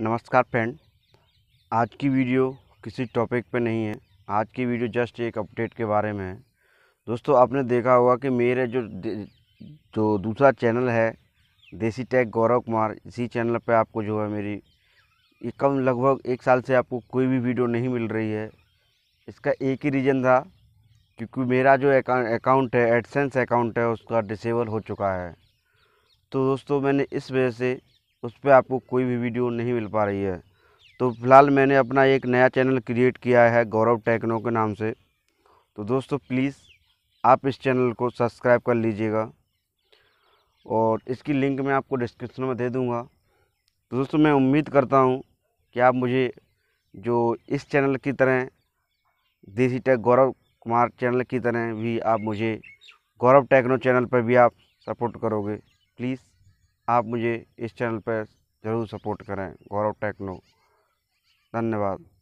नमस्कार फ्रेंड आज की वीडियो किसी टॉपिक पे नहीं है आज की वीडियो जस्ट एक अपडेट के बारे में है दोस्तों आपने देखा होगा कि मेरे जो जो दूसरा चैनल है देसी टैग गौरव कुमार इसी चैनल पे आपको जो है मेरी ये कम लगभग एक साल से आपको कोई भी वीडियो नहीं मिल रही है इसका एक ही रीज़न था क्योंकि मेरा जो अकाउंट है एडसेंस अकाउंट है उसका डिसेबल हो चुका है तो दोस्तों मैंने इस वजह से उस पर आपको कोई भी वीडियो नहीं मिल पा रही है तो फिलहाल मैंने अपना एक नया चैनल क्रिएट किया है गौरव टेक्नो के नाम से तो दोस्तों प्लीज़ आप इस चैनल को सब्सक्राइब कर लीजिएगा और इसकी लिंक मैं आपको डिस्क्रिप्शन में दे दूँगा तो दोस्तों मैं उम्मीद करता हूँ कि आप मुझे जो इस चैनल की तरह देसी टेक गौरव कुमार चैनल की तरह भी आप मुझे गौरव टेक्नो चैनल पर भी आप सपोर्ट करोगे प्लीज़ आप मुझे इस चैनल पर ज़रूर सपोर्ट करें गौरव टेक्नो धन्यवाद